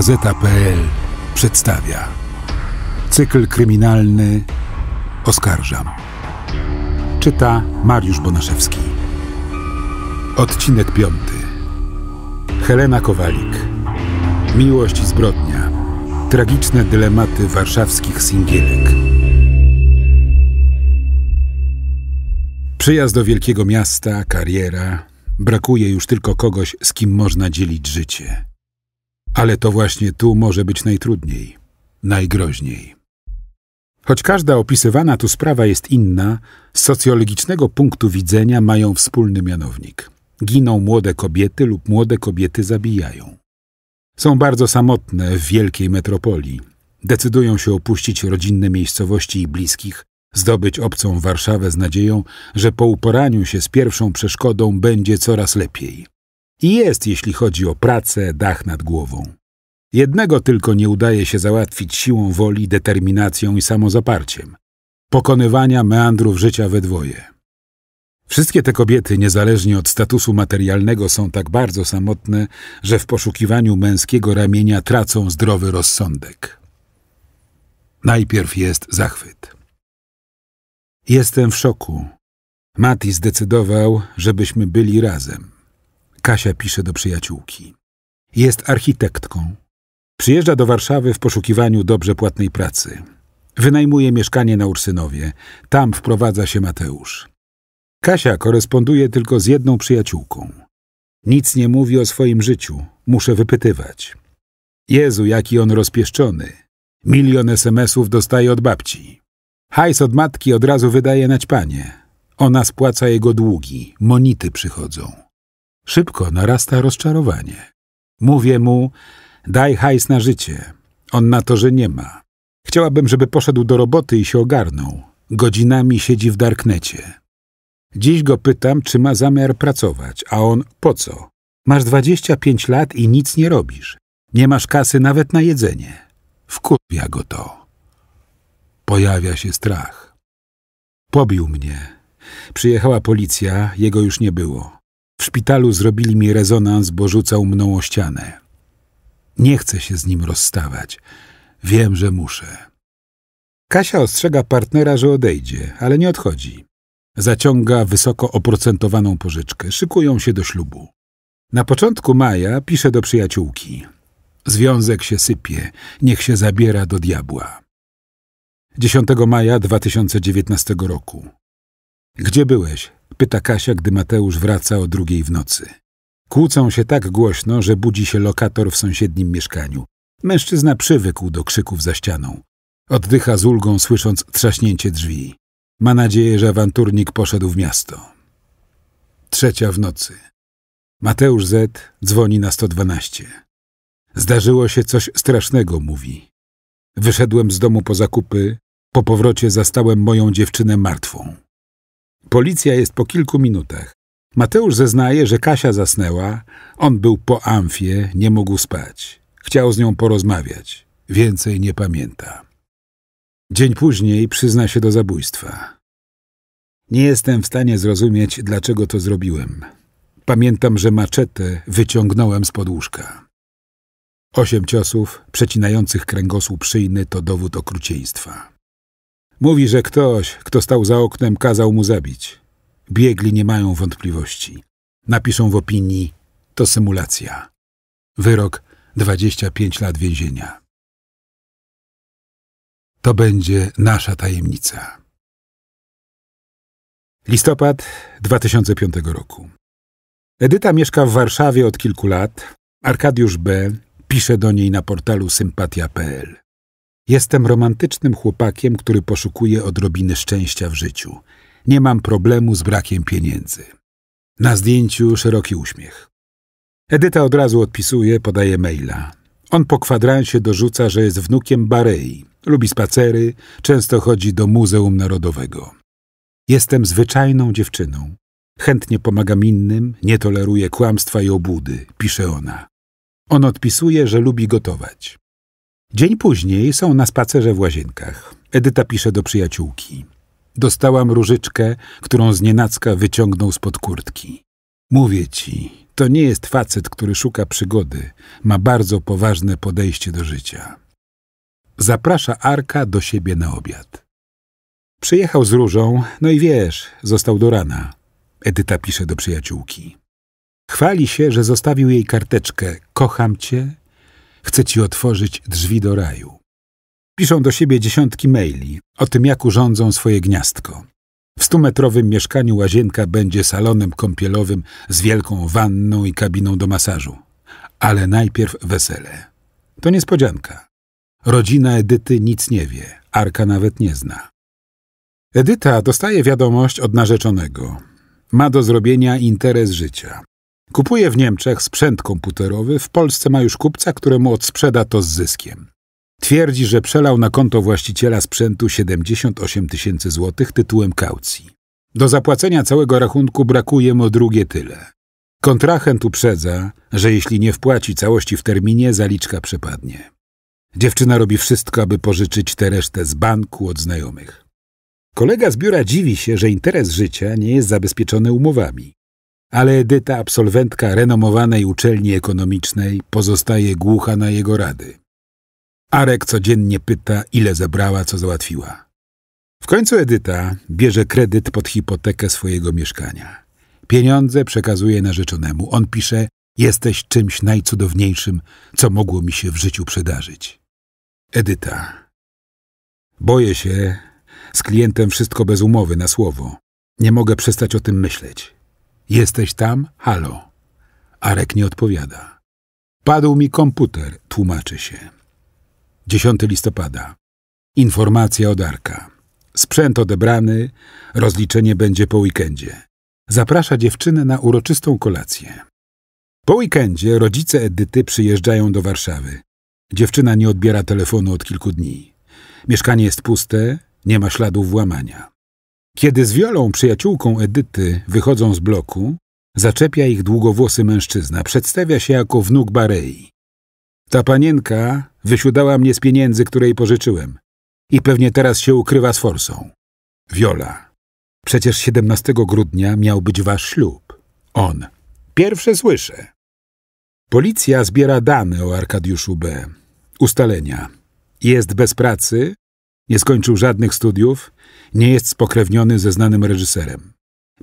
Gazeta.pl przedstawia cykl kryminalny Oskarżam. Czyta Mariusz Bonaszewski. Odcinek piąty. Helena Kowalik. Miłość i zbrodnia. Tragiczne dylematy warszawskich singielek. Przyjazd do wielkiego miasta, kariera. Brakuje już tylko kogoś, z kim można dzielić życie. Ale to właśnie tu może być najtrudniej, najgroźniej. Choć każda opisywana tu sprawa jest inna, z socjologicznego punktu widzenia mają wspólny mianownik. Giną młode kobiety lub młode kobiety zabijają. Są bardzo samotne w wielkiej metropolii. Decydują się opuścić rodzinne miejscowości i bliskich, zdobyć obcą Warszawę z nadzieją, że po uporaniu się z pierwszą przeszkodą będzie coraz lepiej i jest, jeśli chodzi o pracę, dach nad głową. Jednego tylko nie udaje się załatwić siłą woli, determinacją i samozaparciem pokonywania meandrów życia we dwoje. Wszystkie te kobiety, niezależnie od statusu materialnego, są tak bardzo samotne, że w poszukiwaniu męskiego ramienia tracą zdrowy rozsądek. Najpierw jest zachwyt. Jestem w szoku. Mati zdecydował, żebyśmy byli razem. Kasia pisze do przyjaciółki. Jest architektką. Przyjeżdża do Warszawy w poszukiwaniu dobrze płatnej pracy. Wynajmuje mieszkanie na Ursynowie. Tam wprowadza się Mateusz. Kasia koresponduje tylko z jedną przyjaciółką. Nic nie mówi o swoim życiu. Muszę wypytywać. Jezu, jaki on rozpieszczony. Milion SMS-ów dostaje od babci. Hajs od matki od razu wydaje naćpanie. Ona spłaca jego długi. Monity przychodzą. Szybko narasta rozczarowanie. Mówię mu, daj hajs na życie. On na to, że nie ma. Chciałabym, żeby poszedł do roboty i się ogarnął. Godzinami siedzi w darknecie. Dziś go pytam, czy ma zamiar pracować, a on po co? Masz 25 lat i nic nie robisz. Nie masz kasy nawet na jedzenie. Wkurwia go to. Pojawia się strach. Pobił mnie. Przyjechała policja, jego już nie było. W szpitalu zrobili mi rezonans, bo rzucał mną o ścianę. Nie chcę się z nim rozstawać. Wiem, że muszę. Kasia ostrzega partnera, że odejdzie, ale nie odchodzi. Zaciąga wysoko oprocentowaną pożyczkę. Szykują się do ślubu. Na początku maja pisze do przyjaciółki. Związek się sypie, niech się zabiera do diabła. 10 maja 2019 roku. Gdzie byłeś? pyta Kasia, gdy Mateusz wraca o drugiej w nocy. Kłócą się tak głośno, że budzi się lokator w sąsiednim mieszkaniu. Mężczyzna przywykł do krzyków za ścianą. Oddycha z ulgą, słysząc trzaśnięcie drzwi. Ma nadzieję, że awanturnik poszedł w miasto. Trzecia w nocy. Mateusz Z. dzwoni na 112. Zdarzyło się coś strasznego, mówi. Wyszedłem z domu po zakupy, po powrocie zastałem moją dziewczynę martwą. Policja jest po kilku minutach. Mateusz zeznaje, że Kasia zasnęła, on był po amfie, nie mógł spać. Chciał z nią porozmawiać. Więcej nie pamięta. Dzień później przyzna się do zabójstwa. Nie jestem w stanie zrozumieć, dlaczego to zrobiłem. Pamiętam, że maczetę wyciągnąłem z łóżka. Osiem ciosów przecinających kręgosłup szyjny to dowód okrucieństwa. Mówi, że ktoś, kto stał za oknem, kazał mu zabić. Biegli nie mają wątpliwości. Napiszą w opinii, to symulacja. Wyrok 25 lat więzienia. To będzie nasza tajemnica. Listopad 2005 roku. Edyta mieszka w Warszawie od kilku lat. Arkadiusz B. pisze do niej na portalu sympatia.pl. Jestem romantycznym chłopakiem, który poszukuje odrobiny szczęścia w życiu. Nie mam problemu z brakiem pieniędzy. Na zdjęciu szeroki uśmiech. Edyta od razu odpisuje, podaje maila. On po kwadransie dorzuca, że jest wnukiem Barei. Lubi spacery, często chodzi do Muzeum Narodowego. Jestem zwyczajną dziewczyną. Chętnie pomagam innym, nie toleruję kłamstwa i obłudy, pisze ona. On odpisuje, że lubi gotować. Dzień później są na spacerze w łazienkach. Edyta pisze do przyjaciółki. Dostałam różyczkę, którą znienacka wyciągnął spod kurtki. Mówię ci, to nie jest facet, który szuka przygody. Ma bardzo poważne podejście do życia. Zaprasza Arka do siebie na obiad. Przyjechał z różą, no i wiesz, został do rana. Edyta pisze do przyjaciółki. Chwali się, że zostawił jej karteczkę Kocham cię, chce ci otworzyć drzwi do raju. Piszą do siebie dziesiątki maili o tym, jak urządzą swoje gniazdko. W stumetrowym mieszkaniu łazienka będzie salonem kąpielowym z wielką wanną i kabiną do masażu. Ale najpierw wesele. To niespodzianka. Rodzina Edyty nic nie wie, Arka nawet nie zna. Edyta dostaje wiadomość od narzeczonego. Ma do zrobienia interes życia. Kupuje w Niemczech sprzęt komputerowy, w Polsce ma już kupca, któremu odsprzeda to z zyskiem. Twierdzi, że przelał na konto właściciela sprzętu 78 tysięcy złotych tytułem kaucji. Do zapłacenia całego rachunku brakuje mu drugie tyle. Kontrahent uprzedza, że jeśli nie wpłaci całości w terminie, zaliczka przepadnie. Dziewczyna robi wszystko, aby pożyczyć tę resztę z banku od znajomych. Kolega z biura dziwi się, że interes życia nie jest zabezpieczony umowami ale Edyta, absolwentka renomowanej uczelni ekonomicznej, pozostaje głucha na jego rady. Arek codziennie pyta, ile zebrała, co załatwiła. W końcu Edyta bierze kredyt pod hipotekę swojego mieszkania. Pieniądze przekazuje narzeczonemu. On pisze: Jesteś czymś najcudowniejszym, co mogło mi się w życiu przydarzyć. Edyta. Boję się, z klientem wszystko bez umowy, na słowo. Nie mogę przestać o tym myśleć. Jesteś tam? Halo. Arek nie odpowiada. Padł mi komputer, tłumaczy się. 10 listopada. Informacja od Arka. Sprzęt odebrany, rozliczenie będzie po weekendzie. Zaprasza dziewczynę na uroczystą kolację. Po weekendzie rodzice Edyty przyjeżdżają do Warszawy. Dziewczyna nie odbiera telefonu od kilku dni. Mieszkanie jest puste, nie ma śladów włamania. Kiedy z Wiolą, przyjaciółką Edyty, wychodzą z bloku, zaczepia ich długowłosy mężczyzna, przedstawia się jako wnuk Barei. Ta panienka wysiudała mnie z pieniędzy, które jej pożyczyłem i pewnie teraz się ukrywa z forsą. Wiola. Przecież 17 grudnia miał być wasz ślub. On. Pierwsze słyszę. Policja zbiera dane o Arkadiuszu B. Ustalenia. Jest bez pracy, nie skończył żadnych studiów, nie jest spokrewniony ze znanym reżyserem.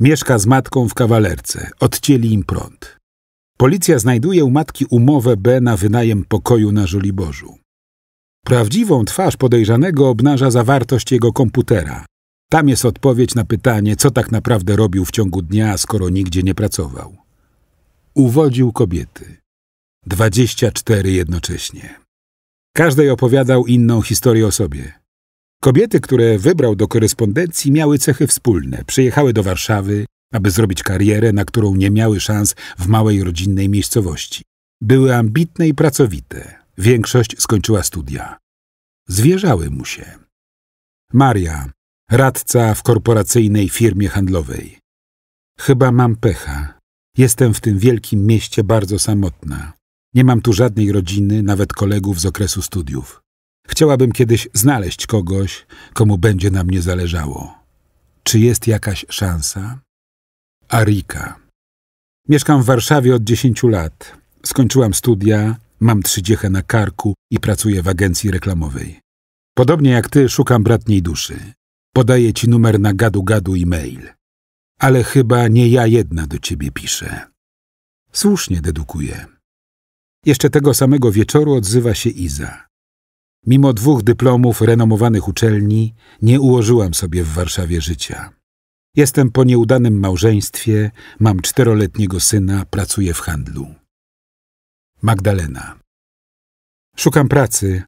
Mieszka z matką w kawalerce. Odcięli im prąd. Policja znajduje u matki umowę B na wynajem pokoju na Żoliborzu. Prawdziwą twarz podejrzanego obnaża zawartość jego komputera. Tam jest odpowiedź na pytanie, co tak naprawdę robił w ciągu dnia, skoro nigdzie nie pracował. Uwodził kobiety. 24 jednocześnie. Każdej opowiadał inną historię o sobie. Kobiety, które wybrał do korespondencji, miały cechy wspólne. Przyjechały do Warszawy, aby zrobić karierę, na którą nie miały szans w małej rodzinnej miejscowości. Były ambitne i pracowite. Większość skończyła studia. Zwierzały mu się. Maria, radca w korporacyjnej firmie handlowej. Chyba mam pecha. Jestem w tym wielkim mieście bardzo samotna. Nie mam tu żadnej rodziny, nawet kolegów z okresu studiów. Chciałabym kiedyś znaleźć kogoś, komu będzie na mnie zależało. Czy jest jakaś szansa? Arika. Mieszkam w Warszawie od 10 lat. Skończyłam studia, mam trzydziechę na karku i pracuję w agencji reklamowej. Podobnie jak ty, szukam bratniej duszy. Podaję ci numer na gadu-gadu i mail. Ale chyba nie ja jedna do ciebie piszę. Słusznie dedukuję. Jeszcze tego samego wieczoru odzywa się Iza. Mimo dwóch dyplomów renomowanych uczelni, nie ułożyłam sobie w Warszawie życia. Jestem po nieudanym małżeństwie, mam czteroletniego syna, pracuję w handlu. Magdalena. Szukam pracy.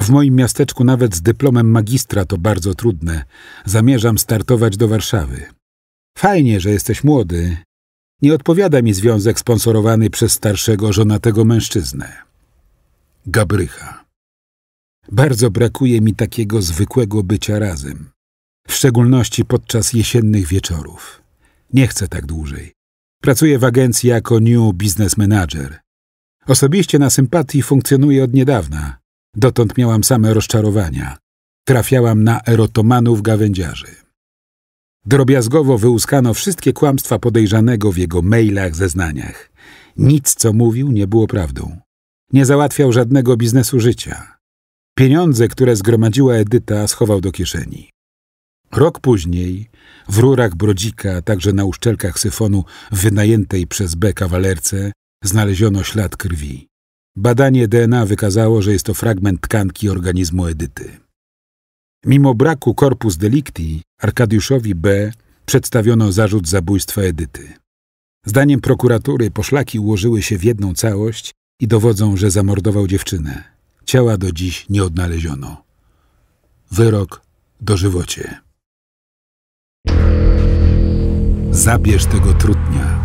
W moim miasteczku nawet z dyplomem magistra to bardzo trudne. Zamierzam startować do Warszawy. Fajnie, że jesteś młody. Nie odpowiada mi związek sponsorowany przez starszego, żonatego mężczyznę. Gabrycha. Bardzo brakuje mi takiego zwykłego bycia razem, w szczególności podczas jesiennych wieczorów. Nie chcę tak dłużej. Pracuję w agencji jako New Business Manager. Osobiście na sympatii funkcjonuję od niedawna. Dotąd miałam same rozczarowania. Trafiałam na erotomanów gawędziarzy. Drobiazgowo wyłuskano wszystkie kłamstwa podejrzanego w jego mailach, zeznaniach. Nic, co mówił, nie było prawdą. Nie załatwiał żadnego biznesu życia. Pieniądze, które zgromadziła Edyta, schował do kieszeni. Rok później, w rurach brodzika, a także na uszczelkach syfonu wynajętej przez B kawalerce, znaleziono ślad krwi. Badanie DNA wykazało, że jest to fragment tkanki organizmu Edyty. Mimo braku corpus delicti, Arkadiuszowi B. przedstawiono zarzut zabójstwa Edyty. Zdaniem prokuratury poszlaki ułożyły się w jedną całość i dowodzą, że zamordował dziewczynę. Ciała do dziś nie odnaleziono. Wyrok do żywocie. Zabierz tego trudnia.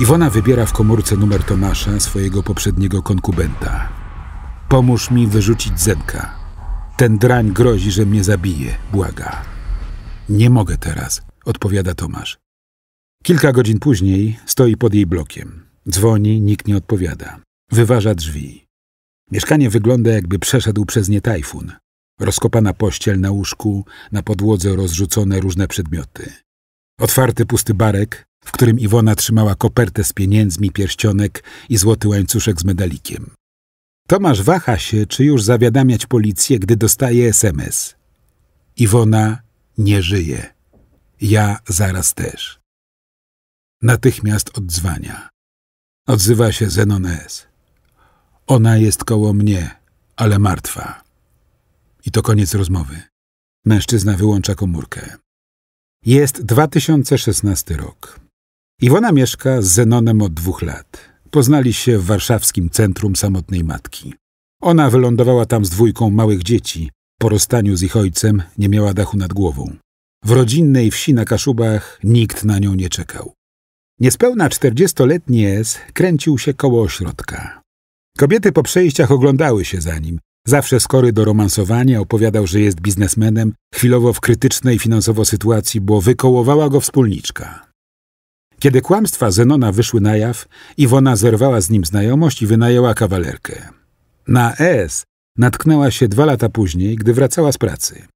Iwona wybiera w komórce numer Tomasza, swojego poprzedniego konkubenta. Pomóż mi wyrzucić Zenka. Ten drań grozi, że mnie zabije, błaga. Nie mogę teraz, odpowiada Tomasz. Kilka godzin później stoi pod jej blokiem. Dzwoni, nikt nie odpowiada. Wyważa drzwi. Mieszkanie wygląda, jakby przeszedł przez nie tajfun. Rozkopana pościel na łóżku, na podłodze rozrzucone różne przedmioty. Otwarty pusty barek, w którym Iwona trzymała kopertę z pieniędzmi, pierścionek i złoty łańcuszek z medalikiem. Tomasz waha się, czy już zawiadamiać policję, gdy dostaje SMS. Iwona nie żyje. Ja zaraz też. Natychmiast odzwania. Odzywa się Zenones. Ona jest koło mnie, ale martwa. I to koniec rozmowy. Mężczyzna wyłącza komórkę. Jest 2016 rok. Iwona mieszka z Zenonem od dwóch lat. Poznali się w warszawskim Centrum Samotnej Matki. Ona wylądowała tam z dwójką małych dzieci. Po rozstaniu z ich ojcem nie miała dachu nad głową. W rodzinnej wsi na Kaszubach nikt na nią nie czekał. Niespełna czterdziestoletni S kręcił się koło ośrodka. Kobiety po przejściach oglądały się za nim. Zawsze skory do romansowania opowiadał, że jest biznesmenem, chwilowo w krytycznej finansowo sytuacji, bo wykołowała go wspólniczka. Kiedy kłamstwa Zenona wyszły na jaw, Iwona zerwała z nim znajomość i wynajęła kawalerkę. Na S natknęła się dwa lata później, gdy wracała z pracy.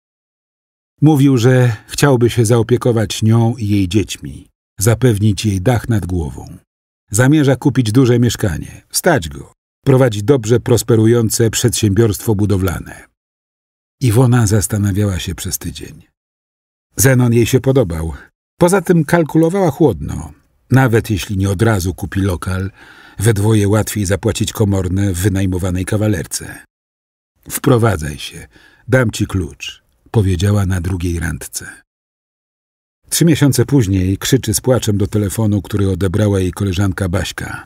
Mówił, że chciałby się zaopiekować nią i jej dziećmi zapewnić jej dach nad głową. Zamierza kupić duże mieszkanie, stać go, prowadzi dobrze prosperujące przedsiębiorstwo budowlane. Iwona zastanawiała się przez tydzień. Zenon jej się podobał. Poza tym kalkulowała chłodno. Nawet jeśli nie od razu kupi lokal, we dwoje łatwiej zapłacić komorne w wynajmowanej kawalerce. Wprowadzaj się, dam ci klucz, powiedziała na drugiej randce. Trzy miesiące później krzyczy z płaczem do telefonu, który odebrała jej koleżanka Baśka.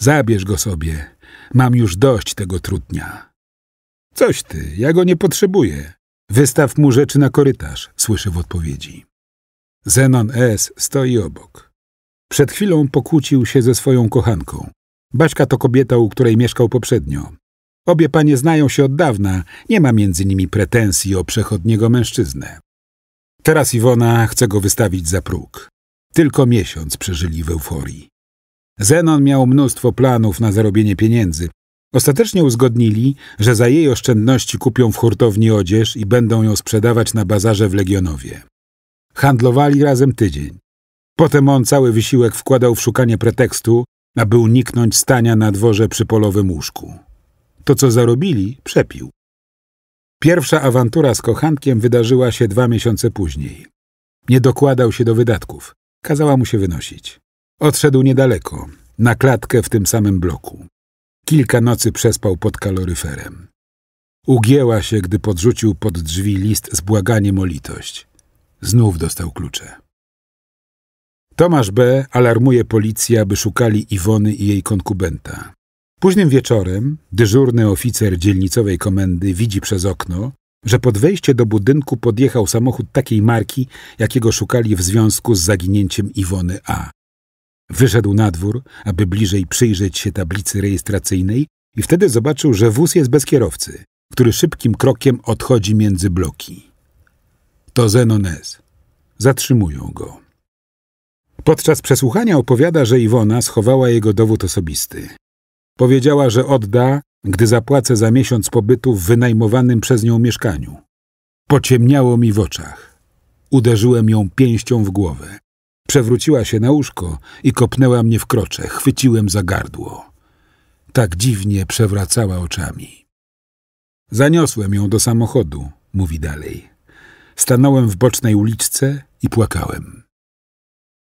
Zabierz go sobie. Mam już dość tego trudnia. Coś ty, ja go nie potrzebuję. Wystaw mu rzeczy na korytarz, słyszy w odpowiedzi. Zenon S. stoi obok. Przed chwilą pokłócił się ze swoją kochanką. Baśka to kobieta, u której mieszkał poprzednio. Obie panie znają się od dawna, nie ma między nimi pretensji o przechodniego mężczyznę. Teraz Iwona chce go wystawić za próg. Tylko miesiąc przeżyli w euforii. Zenon miał mnóstwo planów na zarobienie pieniędzy. Ostatecznie uzgodnili, że za jej oszczędności kupią w hurtowni odzież i będą ją sprzedawać na bazarze w Legionowie. Handlowali razem tydzień. Potem on cały wysiłek wkładał w szukanie pretekstu, aby uniknąć stania na dworze przy polowym łóżku. To, co zarobili, przepił. Pierwsza awantura z kochankiem wydarzyła się dwa miesiące później. Nie dokładał się do wydatków. Kazała mu się wynosić. Odszedł niedaleko, na klatkę w tym samym bloku. Kilka nocy przespał pod kaloryferem. Ugięła się, gdy podrzucił pod drzwi list z błaganiem o litość. Znów dostał klucze. Tomasz B. alarmuje policję, aby szukali Iwony i jej konkubenta. Późnym wieczorem dyżurny oficer dzielnicowej komendy widzi przez okno, że pod wejście do budynku podjechał samochód takiej marki, jakiego szukali w związku z zaginięciem Iwony A. Wyszedł na dwór, aby bliżej przyjrzeć się tablicy rejestracyjnej i wtedy zobaczył, że wóz jest bez kierowcy, który szybkim krokiem odchodzi między bloki. To Zenones. Zatrzymują go. Podczas przesłuchania opowiada, że Iwona schowała jego dowód osobisty. Powiedziała, że odda, gdy zapłacę za miesiąc pobytu w wynajmowanym przez nią mieszkaniu. Pociemniało mi w oczach. Uderzyłem ją pięścią w głowę. Przewróciła się na łóżko i kopnęła mnie w krocze. Chwyciłem za gardło. Tak dziwnie przewracała oczami. Zaniosłem ją do samochodu, mówi dalej. Stanąłem w bocznej uliczce i płakałem.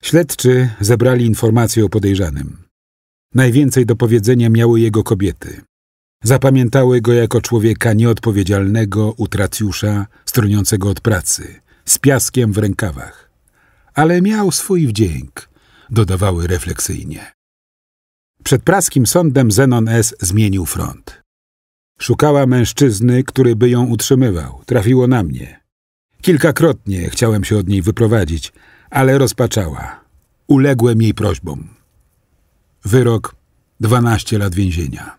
Śledczy zebrali informacje o podejrzanym. Najwięcej do powiedzenia miały jego kobiety. Zapamiętały go jako człowieka nieodpowiedzialnego, utracjusza, stroniącego od pracy, z piaskiem w rękawach. Ale miał swój wdzięk, dodawały refleksyjnie. Przed praskim sądem Zenon S. zmienił front. Szukała mężczyzny, który by ją utrzymywał. Trafiło na mnie. Kilkakrotnie chciałem się od niej wyprowadzić, ale rozpaczała. Uległem jej prośbom. Wyrok 12 lat więzienia.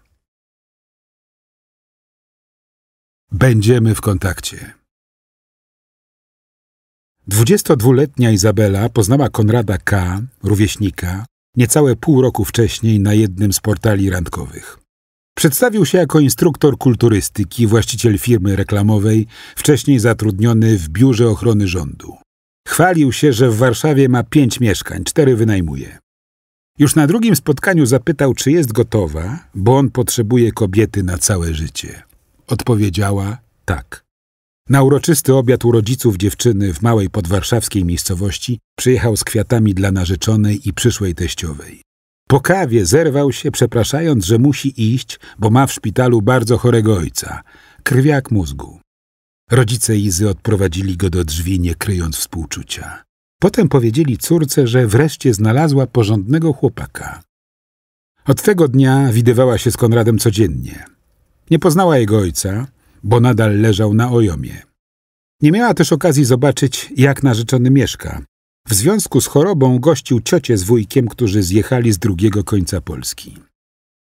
Będziemy w kontakcie. 22-letnia Izabela poznała Konrada K., rówieśnika, niecałe pół roku wcześniej na jednym z portali randkowych. Przedstawił się jako instruktor kulturystyki, właściciel firmy reklamowej, wcześniej zatrudniony w biurze ochrony rządu. Chwalił się, że w Warszawie ma pięć mieszkań, cztery wynajmuje. Już na drugim spotkaniu zapytał, czy jest gotowa, bo on potrzebuje kobiety na całe życie. Odpowiedziała tak. Na uroczysty obiad u rodziców dziewczyny w małej podwarszawskiej miejscowości przyjechał z kwiatami dla narzeczonej i przyszłej teściowej. Po kawie zerwał się, przepraszając, że musi iść, bo ma w szpitalu bardzo chorego ojca, krwiak mózgu. Rodzice Izy odprowadzili go do drzwi, nie kryjąc współczucia. Potem powiedzieli córce, że wreszcie znalazła porządnego chłopaka. Od tego dnia widywała się z Konradem codziennie. Nie poznała jego ojca, bo nadal leżał na ojomie. Nie miała też okazji zobaczyć, jak narzeczony mieszka. W związku z chorobą gościł ciocie z wujkiem, którzy zjechali z drugiego końca Polski.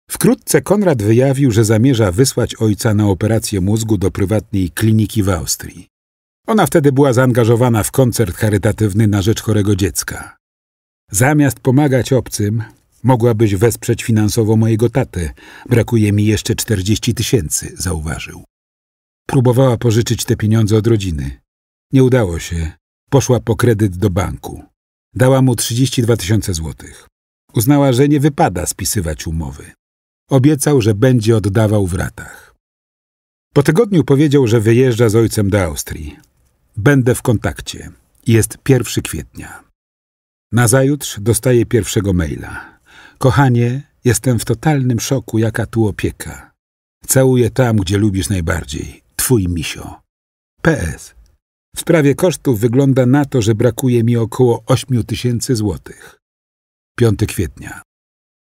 Wkrótce Konrad wyjawił, że zamierza wysłać ojca na operację mózgu do prywatnej kliniki w Austrii. Ona wtedy była zaangażowana w koncert charytatywny na rzecz chorego dziecka. Zamiast pomagać obcym, mogłabyś wesprzeć finansowo mojego taty. Brakuje mi jeszcze 40 tysięcy, zauważył. Próbowała pożyczyć te pieniądze od rodziny. Nie udało się. Poszła po kredyt do banku. Dała mu 32 tysiące złotych. Uznała, że nie wypada spisywać umowy. Obiecał, że będzie oddawał w ratach. Po tygodniu powiedział, że wyjeżdża z ojcem do Austrii. Będę w kontakcie. Jest 1 kwietnia. Nazajutrz dostaję pierwszego maila. Kochanie, jestem w totalnym szoku, jaka tu opieka. Całuję tam, gdzie lubisz najbardziej. Twój misio. PS. W sprawie kosztów wygląda na to, że brakuje mi około 8 tysięcy złotych. 5 kwietnia.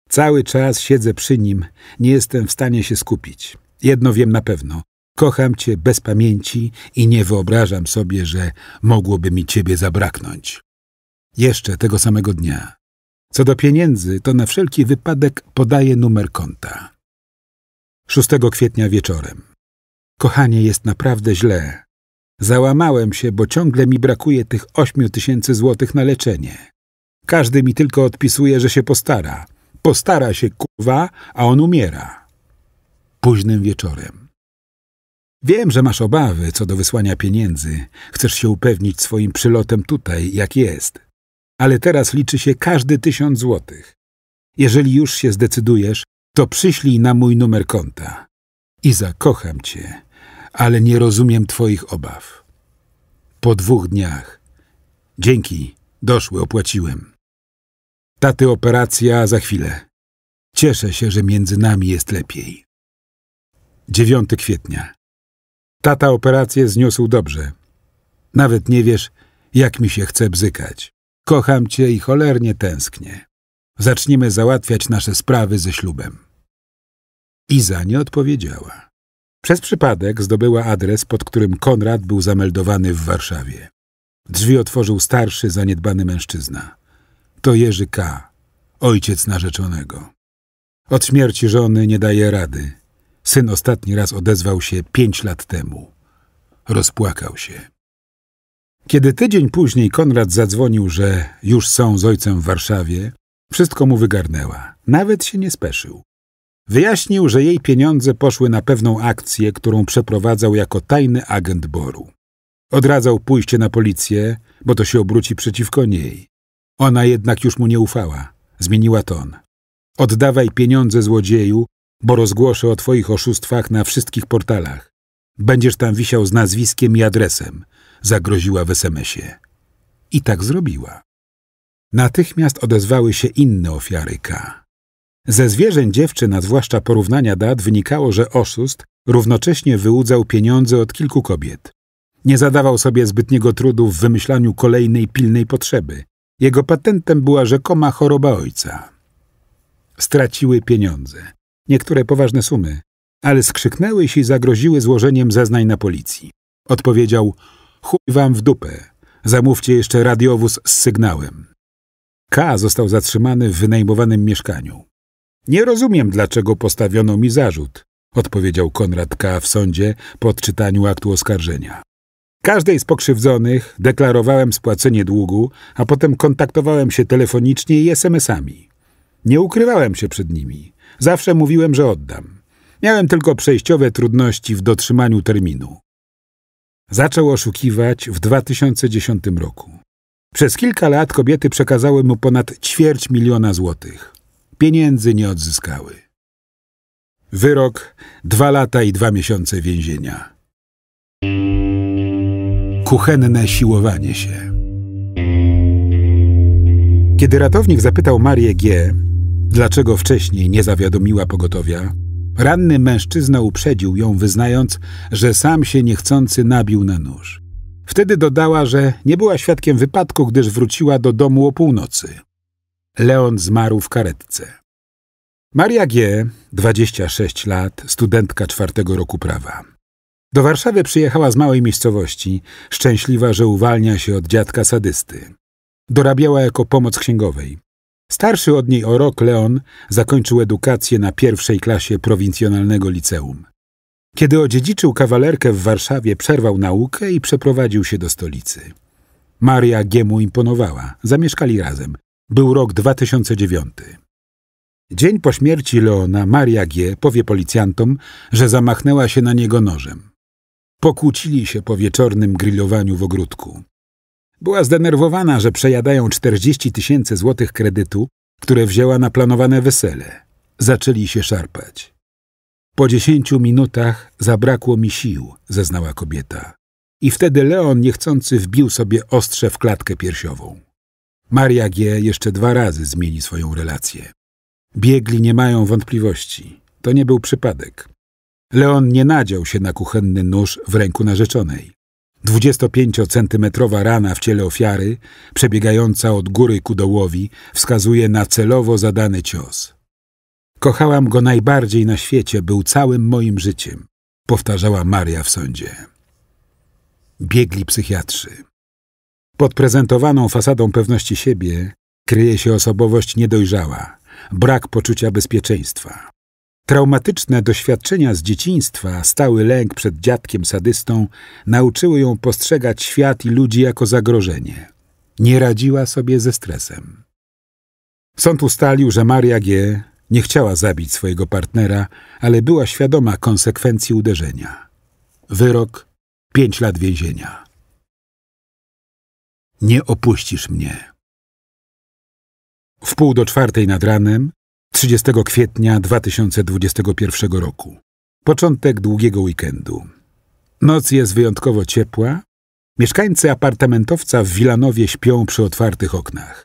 Cały czas siedzę przy nim, nie jestem w stanie się skupić. Jedno wiem na pewno, Kocham cię bez pamięci i nie wyobrażam sobie, że mogłoby mi ciebie zabraknąć. Jeszcze tego samego dnia. Co do pieniędzy, to na wszelki wypadek podaję numer konta. 6 kwietnia wieczorem. Kochanie, jest naprawdę źle. Załamałem się, bo ciągle mi brakuje tych 8 tysięcy złotych na leczenie. Każdy mi tylko odpisuje, że się postara. Postara się, kurwa, a on umiera. Późnym wieczorem. Wiem, że masz obawy co do wysłania pieniędzy. Chcesz się upewnić swoim przylotem tutaj, jak jest. Ale teraz liczy się każdy tysiąc złotych. Jeżeli już się zdecydujesz, to przyślij na mój numer konta. I zakocham cię, ale nie rozumiem twoich obaw. Po dwóch dniach. Dzięki, doszły, opłaciłem. Taty operacja za chwilę. Cieszę się, że między nami jest lepiej. 9 kwietnia. Tata operację zniósł dobrze. Nawet nie wiesz, jak mi się chce bzykać. Kocham cię i cholernie tęsknię. Zacznijmy załatwiać nasze sprawy ze ślubem. Iza nie odpowiedziała. Przez przypadek zdobyła adres, pod którym Konrad był zameldowany w Warszawie. Drzwi otworzył starszy, zaniedbany mężczyzna. To Jerzy K., ojciec narzeczonego. Od śmierci żony nie daje rady. Syn ostatni raz odezwał się pięć lat temu. Rozpłakał się. Kiedy tydzień później Konrad zadzwonił, że już są z ojcem w Warszawie, wszystko mu wygarnęła. Nawet się nie speszył. Wyjaśnił, że jej pieniądze poszły na pewną akcję, którą przeprowadzał jako tajny agent Boru. Odradzał pójście na policję, bo to się obróci przeciwko niej. Ona jednak już mu nie ufała. Zmieniła ton. Oddawaj pieniądze złodzieju, bo rozgłoszę o twoich oszustwach na wszystkich portalach. Będziesz tam wisiał z nazwiskiem i adresem, zagroziła w SMS-ie. I tak zrobiła. Natychmiast odezwały się inne ofiary K. Ze zwierzeń dziewczyn, a zwłaszcza porównania dat, wynikało, że oszust równocześnie wyłudzał pieniądze od kilku kobiet. Nie zadawał sobie zbytniego trudu w wymyślaniu kolejnej pilnej potrzeby. Jego patentem była rzekoma choroba ojca. Straciły pieniądze niektóre poważne sumy, ale skrzyknęły się i zagroziły złożeniem zeznań na policji. Odpowiedział: Chuj wam w dupę, zamówcie jeszcze radiowóz z sygnałem. K został zatrzymany w wynajmowanym mieszkaniu. Nie rozumiem, dlaczego postawiono mi zarzut, odpowiedział Konrad K. w sądzie po odczytaniu aktu oskarżenia. Każdej z pokrzywdzonych deklarowałem spłacenie długu, a potem kontaktowałem się telefonicznie i SMS-ami. Nie ukrywałem się przed nimi. Zawsze mówiłem, że oddam. Miałem tylko przejściowe trudności w dotrzymaniu terminu. Zaczął oszukiwać w 2010 roku. Przez kilka lat kobiety przekazały mu ponad ćwierć miliona złotych. Pieniędzy nie odzyskały. Wyrok dwa lata i dwa miesiące więzienia. Kuchenne siłowanie się. Kiedy ratownik zapytał Marię G., Dlaczego wcześniej nie zawiadomiła pogotowia? Ranny mężczyzna uprzedził ją, wyznając, że sam się niechcący nabił na nóż. Wtedy dodała, że nie była świadkiem wypadku, gdyż wróciła do domu o północy. Leon zmarł w karetce. Maria G., 26 lat, studentka czwartego roku prawa. Do Warszawy przyjechała z małej miejscowości, szczęśliwa, że uwalnia się od dziadka sadysty. Dorabiała jako pomoc księgowej. Starszy od niej o rok Leon zakończył edukację na pierwszej klasie prowincjonalnego liceum. Kiedy odziedziczył kawalerkę w Warszawie, przerwał naukę i przeprowadził się do stolicy. Maria Giemu imponowała. Zamieszkali razem. Był rok 2009. Dzień po śmierci Leona Maria G. powie policjantom, że zamachnęła się na niego nożem. Pokłócili się po wieczornym grillowaniu w ogródku. Była zdenerwowana, że przejadają 40 tysięcy złotych kredytu, które wzięła na planowane wesele. Zaczęli się szarpać. Po dziesięciu minutach zabrakło mi sił, zeznała kobieta. I wtedy Leon niechcący wbił sobie ostrze w klatkę piersiową. Maria G. jeszcze dwa razy zmieni swoją relację. Biegli nie mają wątpliwości. To nie był przypadek. Leon nie nadział się na kuchenny nóż w ręku narzeczonej. 25-centymetrowa rana w ciele ofiary, przebiegająca od góry ku dołowi, wskazuje na celowo zadany cios. Kochałam go najbardziej na świecie, był całym moim życiem, powtarzała Maria w sądzie. Biegli psychiatrzy. Pod prezentowaną fasadą pewności siebie kryje się osobowość niedojrzała, brak poczucia bezpieczeństwa, Traumatyczne doświadczenia z dzieciństwa, stały lęk przed dziadkiem sadystą nauczyły ją postrzegać świat i ludzi jako zagrożenie. Nie radziła sobie ze stresem. Sąd ustalił, że Maria G. nie chciała zabić swojego partnera, ale była świadoma konsekwencji uderzenia. Wyrok pięć lat więzienia. Nie opuścisz mnie. W pół do czwartej nad ranem 30 kwietnia 2021 roku. Początek długiego weekendu. Noc jest wyjątkowo ciepła. Mieszkańcy apartamentowca w Wilanowie śpią przy otwartych oknach.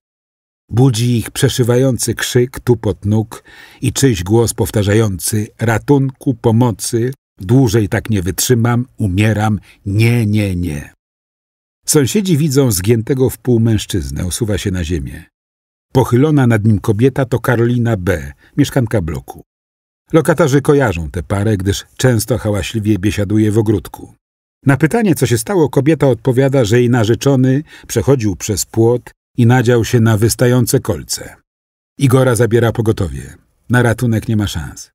Budzi ich przeszywający krzyk, tupot nóg i czyjś głos powtarzający ratunku, pomocy, dłużej tak nie wytrzymam, umieram, nie, nie, nie. Sąsiedzi widzą zgiętego w pół mężczyznę, usuwa się na ziemię. Pochylona nad nim kobieta to Karolina B., mieszkanka bloku. Lokatarzy kojarzą tę parę, gdyż często hałaśliwie biesiaduje w ogródku. Na pytanie, co się stało, kobieta odpowiada, że jej narzeczony przechodził przez płot i nadział się na wystające kolce. Igora zabiera pogotowie. Na ratunek nie ma szans.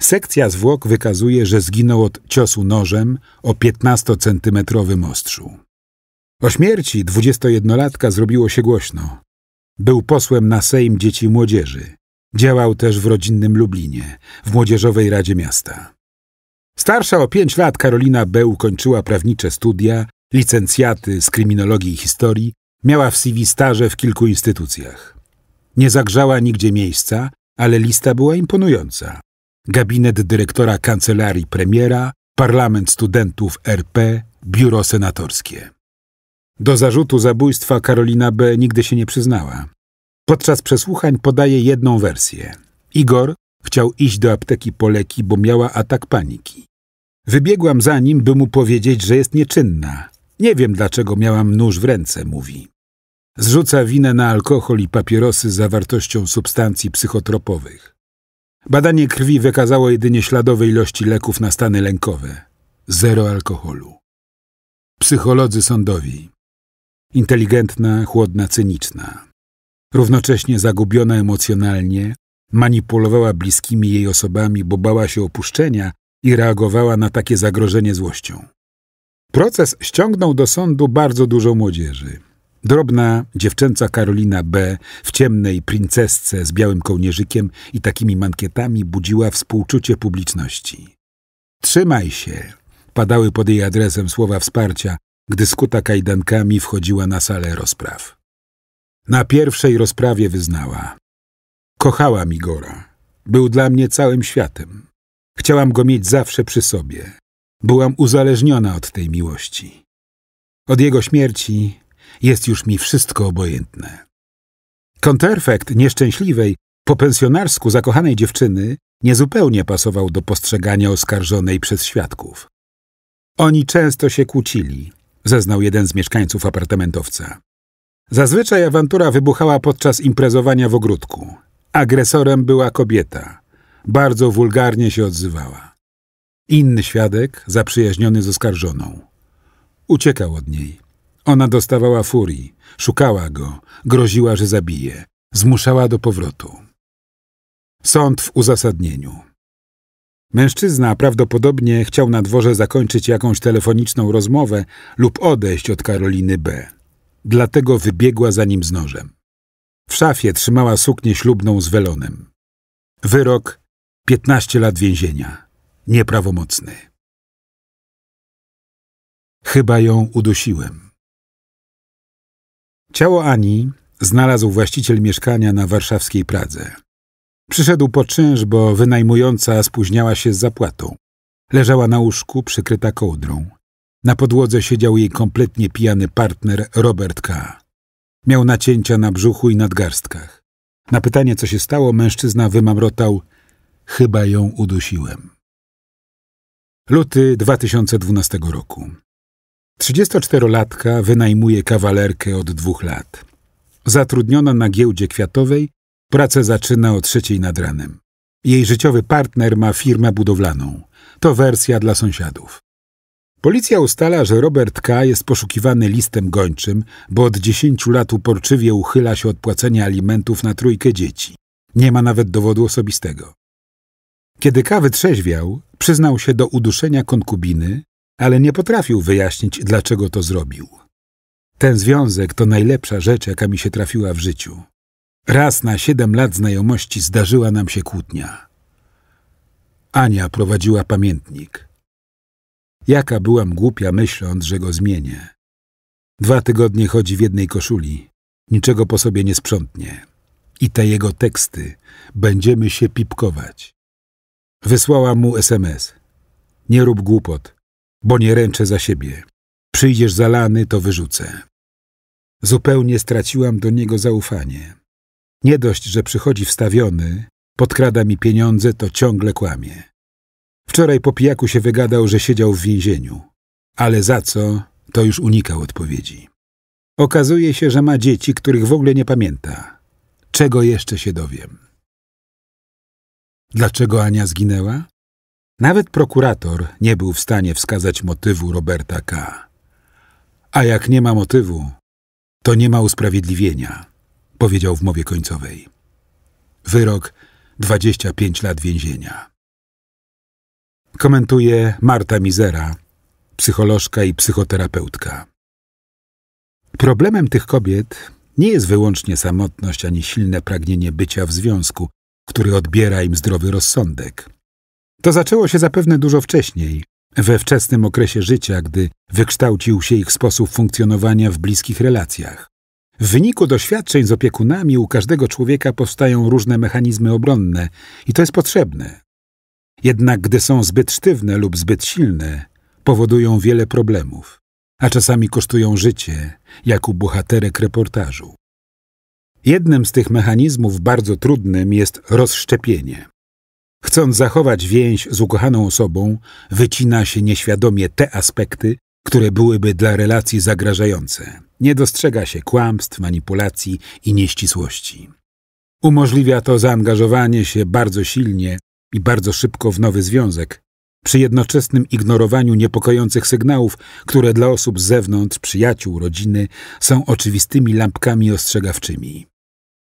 Sekcja zwłok wykazuje, że zginął od ciosu nożem o 15-centymetrowym ostrzu. O śmierci 21-latka zrobiło się głośno. Był posłem na Sejm Dzieci i Młodzieży. Działał też w rodzinnym Lublinie, w Młodzieżowej Radzie Miasta. Starsza o pięć lat Karolina B. ukończyła prawnicze studia, licencjaty z kryminologii i historii, miała w CV staże w kilku instytucjach. Nie zagrzała nigdzie miejsca, ale lista była imponująca. Gabinet dyrektora kancelarii premiera, parlament studentów RP, biuro senatorskie. Do zarzutu zabójstwa Karolina B. nigdy się nie przyznała. Podczas przesłuchań podaje jedną wersję. Igor chciał iść do apteki po leki, bo miała atak paniki. Wybiegłam za nim, by mu powiedzieć, że jest nieczynna. Nie wiem, dlaczego miałam nóż w ręce, mówi. Zrzuca winę na alkohol i papierosy z zawartością substancji psychotropowych. Badanie krwi wykazało jedynie śladowe ilości leków na stany lękowe. Zero alkoholu. Psycholodzy sądowi inteligentna, chłodna, cyniczna. Równocześnie zagubiona emocjonalnie, manipulowała bliskimi jej osobami, bo bała się opuszczenia i reagowała na takie zagrożenie złością. Proces ściągnął do sądu bardzo dużo młodzieży. Drobna dziewczęca Karolina B. w ciemnej princesce z białym kołnierzykiem i takimi mankietami budziła współczucie publiczności. Trzymaj się! Padały pod jej adresem słowa wsparcia, gdy skuta kajdankami wchodziła na salę rozpraw. Na pierwszej rozprawie wyznała. Kochała Migora. Był dla mnie całym światem. Chciałam go mieć zawsze przy sobie. Byłam uzależniona od tej miłości. Od jego śmierci jest już mi wszystko obojętne. Konterfekt nieszczęśliwej, po pensjonarsku zakochanej dziewczyny niezupełnie pasował do postrzegania oskarżonej przez świadków. Oni często się kłócili, zeznał jeden z mieszkańców apartamentowca. Zazwyczaj awantura wybuchała podczas imprezowania w ogródku. Agresorem była kobieta. Bardzo wulgarnie się odzywała. Inny świadek, zaprzyjaźniony z oskarżoną. Uciekał od niej. Ona dostawała furii, szukała go, groziła, że zabije, zmuszała do powrotu. Sąd w uzasadnieniu. Mężczyzna prawdopodobnie chciał na dworze zakończyć jakąś telefoniczną rozmowę lub odejść od Karoliny B. Dlatego wybiegła za nim z nożem. W szafie trzymała suknię ślubną z welonem. Wyrok 15 lat więzienia. Nieprawomocny. Chyba ją udusiłem. Ciało Ani znalazł właściciel mieszkania na warszawskiej Pradze. Przyszedł po czynsz, bo wynajmująca spóźniała się z zapłatą. Leżała na łóżku, przykryta kołdrą. Na podłodze siedział jej kompletnie pijany partner Robert K. Miał nacięcia na brzuchu i nadgarstkach. Na pytanie, co się stało, mężczyzna wymamrotał – chyba ją udusiłem. Luty 2012 roku. 34-latka wynajmuje kawalerkę od dwóch lat. Zatrudniona na giełdzie kwiatowej, Pracę zaczyna o trzeciej nad ranem. Jej życiowy partner ma firmę budowlaną. To wersja dla sąsiadów. Policja ustala, że Robert K. jest poszukiwany listem gończym, bo od dziesięciu lat uporczywie uchyla się od płacenia alimentów na trójkę dzieci. Nie ma nawet dowodu osobistego. Kiedy K. wytrzeźwiał, przyznał się do uduszenia konkubiny, ale nie potrafił wyjaśnić, dlaczego to zrobił. Ten związek to najlepsza rzecz, jaka mi się trafiła w życiu. Raz na siedem lat znajomości zdarzyła nam się kłótnia. Ania prowadziła pamiętnik. Jaka byłam głupia, myśląc, że go zmienię. Dwa tygodnie chodzi w jednej koszuli, niczego po sobie nie sprzątnie. I te jego teksty będziemy się pipkować. Wysłała mu SMS. Nie rób głupot, bo nie ręczę za siebie. Przyjdziesz zalany, to wyrzucę. Zupełnie straciłam do niego zaufanie. Nie dość, że przychodzi wstawiony, podkrada mi pieniądze, to ciągle kłamie. Wczoraj po pijaku się wygadał, że siedział w więzieniu. Ale za co, to już unikał odpowiedzi. Okazuje się, że ma dzieci, których w ogóle nie pamięta. Czego jeszcze się dowiem? Dlaczego Ania zginęła? Nawet prokurator nie był w stanie wskazać motywu Roberta K. A jak nie ma motywu, to nie ma usprawiedliwienia powiedział w mowie końcowej. Wyrok 25 lat więzienia. Komentuje Marta Mizera, psycholożka i psychoterapeutka. Problemem tych kobiet nie jest wyłącznie samotność ani silne pragnienie bycia w związku, który odbiera im zdrowy rozsądek. To zaczęło się zapewne dużo wcześniej, we wczesnym okresie życia, gdy wykształcił się ich sposób funkcjonowania w bliskich relacjach. W wyniku doświadczeń z opiekunami u każdego człowieka powstają różne mechanizmy obronne i to jest potrzebne. Jednak gdy są zbyt sztywne lub zbyt silne, powodują wiele problemów, a czasami kosztują życie, jak u bohaterek reportażu. Jednym z tych mechanizmów bardzo trudnym jest rozszczepienie. Chcąc zachować więź z ukochaną osobą, wycina się nieświadomie te aspekty, które byłyby dla relacji zagrażające. Nie dostrzega się kłamstw, manipulacji i nieścisłości. Umożliwia to zaangażowanie się bardzo silnie i bardzo szybko w nowy związek, przy jednoczesnym ignorowaniu niepokojących sygnałów, które dla osób z zewnątrz, przyjaciół, rodziny są oczywistymi lampkami ostrzegawczymi.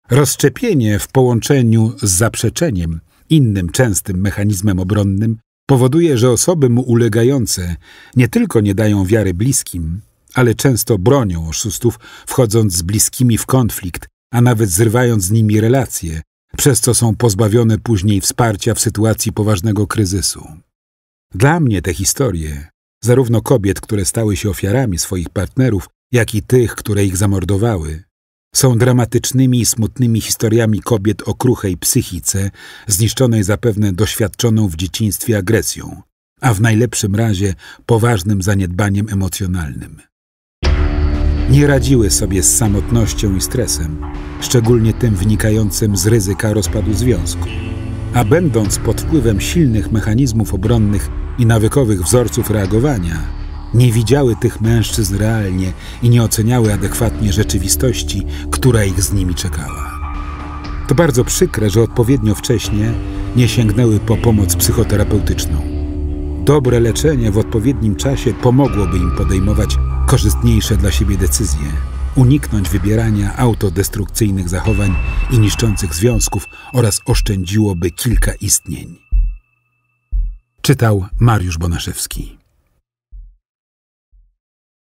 Rozszczepienie w połączeniu z zaprzeczeniem, innym częstym mechanizmem obronnym, powoduje, że osoby mu ulegające nie tylko nie dają wiary bliskim, ale często bronią oszustów, wchodząc z bliskimi w konflikt, a nawet zrywając z nimi relacje, przez co są pozbawione później wsparcia w sytuacji poważnego kryzysu. Dla mnie te historie, zarówno kobiet, które stały się ofiarami swoich partnerów, jak i tych, które ich zamordowały, są dramatycznymi i smutnymi historiami kobiet o kruchej psychice, zniszczonej zapewne doświadczoną w dzieciństwie agresją, a w najlepszym razie poważnym zaniedbaniem emocjonalnym nie radziły sobie z samotnością i stresem, szczególnie tym wynikającym z ryzyka rozpadu związku. A będąc pod wpływem silnych mechanizmów obronnych i nawykowych wzorców reagowania, nie widziały tych mężczyzn realnie i nie oceniały adekwatnie rzeczywistości, która ich z nimi czekała. To bardzo przykre, że odpowiednio wcześnie nie sięgnęły po pomoc psychoterapeutyczną dobre leczenie w odpowiednim czasie pomogłoby im podejmować korzystniejsze dla siebie decyzje, uniknąć wybierania autodestrukcyjnych zachowań i niszczących związków oraz oszczędziłoby kilka istnień. Czytał Mariusz Bonaszewski.